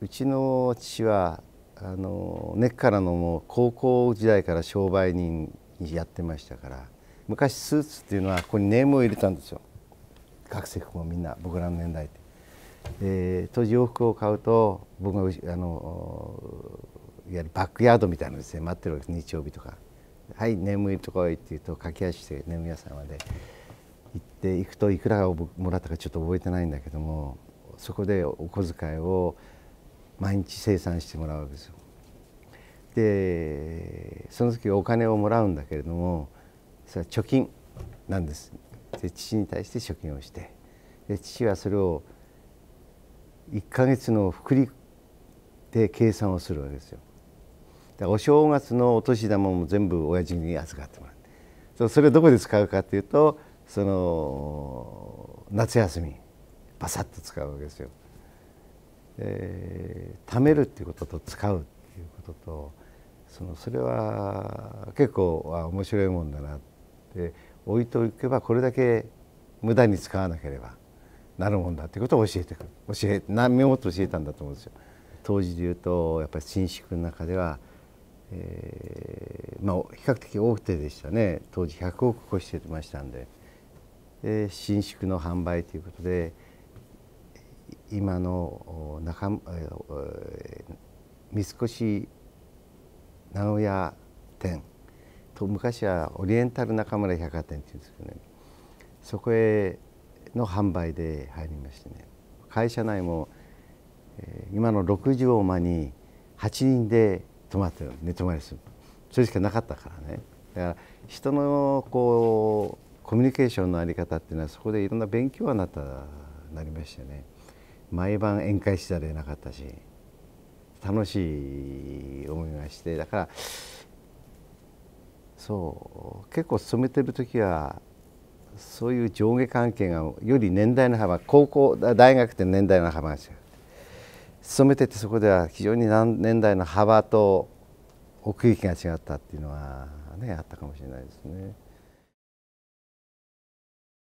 うちの父はあの根っからのもう高校時代から商売人やってましたから昔スーツっていうのはここにネームを入れたんですよ学生服もみんな僕らの年代って。えー、当時洋服を買うと僕があのいわゆるバックヤードみたいなのですね待ってるわけです日曜日とか「はいネーム入れとこい」って言うと駆け足してム屋さんまで行って行くといくらをもらったかちょっと覚えてないんだけどもそこでお小遣いを毎日生産してもらうわけですよ。でその時お金をもらうんだけれどもそれは貯金なんです。で父に対して貯金をしてで父はそれを1ヶ月の福利で計算をするわけですよ。でお正月のお年玉も全部親父に預かってもらってそれをどこで使うかというとその夏休みバサッと使うわけですよ。えー、貯めるっていうことと使うっていうこととそのそれは結構あ面白いもんだなって置いておけばこれだけ無駄に使わなければなるもんだっていうことを教えてくる教え何目もっと教えたんだと思うんですよ。当時でいうとやっぱり伸縮の中では、えーまあ、比較的大手でしたね当時100億越してましたんで、えー、新の販売ということで。今の中三越名古屋店と昔はオリエンタル中村百貨店っていうんですけどねそこへの販売で入りましてね会社内も今の6畳を間に8人で泊まってる寝泊まりするそれしかなかったからねだから人のこうコミュニケーションの在り方っていうのはそこでいろんな勉強はなったなりましたね。毎晩宴会してたでなかったし楽しい思いがしてだからそう結構勤めてる時はそういう上下関係がより年代の幅高校大学って年代の幅が違う勤めててそこでは非常に年代の幅と奥行きが違ったっていうのはねあったかもしれないですね。